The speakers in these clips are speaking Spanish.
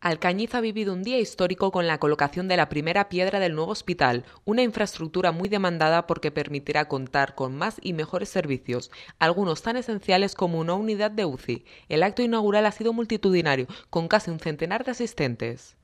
Alcañiz ha vivido un día histórico con la colocación de la primera piedra del nuevo hospital, una infraestructura muy demandada porque permitirá contar con más y mejores servicios, algunos tan esenciales como una unidad de UCI. El acto inaugural ha sido multitudinario, con casi un centenar de asistentes.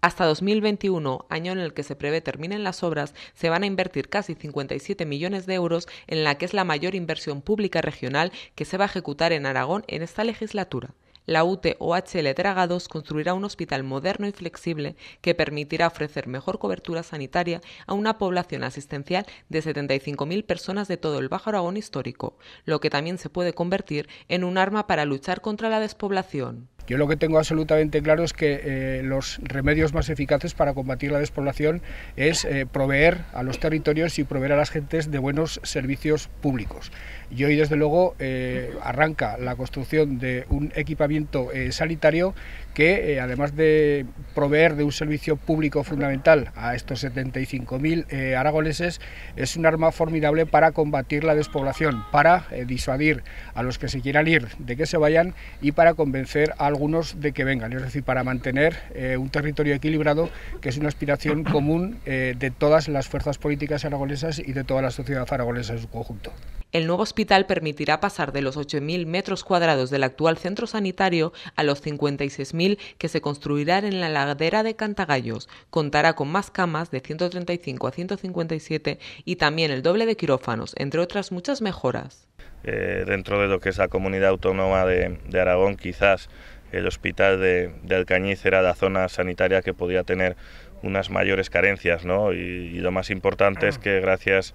Hasta 2021, año en el que se prevé terminen las obras, se van a invertir casi 57 millones de euros en la que es la mayor inversión pública regional que se va a ejecutar en Aragón en esta legislatura la UTOHL Draga Dragados construirá un hospital moderno y flexible que permitirá ofrecer mejor cobertura sanitaria a una población asistencial de 75.000 personas de todo el Bajo Aragón histórico, lo que también se puede convertir en un arma para luchar contra la despoblación. Yo lo que tengo absolutamente claro es que eh, los remedios más eficaces para combatir la despoblación es eh, proveer a los territorios y proveer a las gentes de buenos servicios públicos. Y hoy, desde luego, eh, arranca la construcción de un equipamiento sanitario que, además de proveer de un servicio público fundamental a estos 75.000 aragoneses, es un arma formidable para combatir la despoblación, para disuadir a los que se quieran ir de que se vayan y para convencer a los algunos de que vengan, es decir, para mantener eh, un territorio equilibrado, que es una aspiración común eh, de todas las fuerzas políticas aragonesas y de toda la sociedad aragonesa en su conjunto. El nuevo hospital permitirá pasar de los 8.000 metros cuadrados del actual centro sanitario a los 56.000 que se construirán en la ladera de Cantagallos. Contará con más camas de 135 a 157 y también el doble de quirófanos, entre otras muchas mejoras. Eh, dentro de lo que es la comunidad autónoma de, Aragón, quizás el hospital de, Alcañiz era la zona sanitaria que podía tener unas mayores carencias, y, lo más importante es que gracias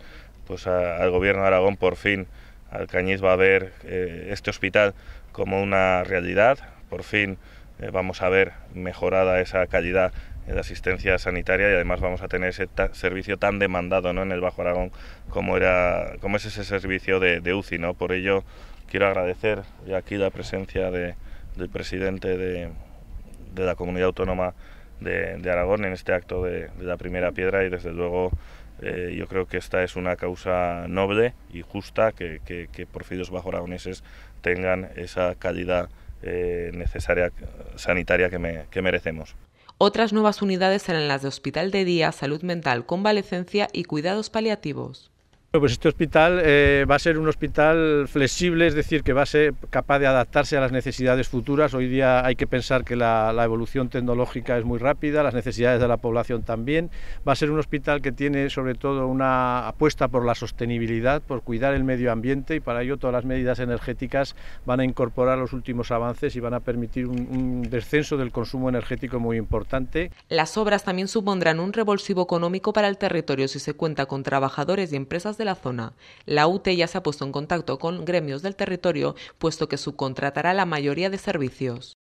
pues, al gobierno de Aragón por fin Alcañiz va a ver eh, este hospital como una realidad, por fin eh, vamos a ver mejorada esa calidad de asistencia sanitaria y además vamos a tener ese servicio tan demandado ¿no? en el Bajo Aragón como, era, como es ese servicio de, UCI. ¿no? Por ello quiero agradecer ya aquí la presencia del presidente de, de, la comunidad autónoma de, Aragón en este acto de la primera piedra y desde luego... Eh, yo creo que esta es una causa noble y justa que, que, que bajo aragoneses tengan esa calidad eh, necesaria sanitaria que, que merecemos. Otras nuevas unidades serán las de Hospital de Día, Salud Mental, Convalecencia y Cuidados Paliativos. Pues este hospital eh, va a ser un hospital flexible, es decir, que va a ser capaz de adaptarse a las necesidades futuras. Hoy día hay que pensar que la, evolución tecnológica es muy rápida, las necesidades de la población también. Va a ser un hospital que tiene sobre todo una apuesta por la sostenibilidad, por cuidar el medio ambiente y para ello todas las medidas energéticas van a incorporar los últimos avances y van a permitir un, descenso del consumo energético muy importante. Las obras también supondrán un revulsivo económico para el territorio si se cuenta con trabajadores y empresas de la zona. La UT ya se ha puesto en contacto con gremios del territorio, puesto que subcontratará la mayoría de servicios.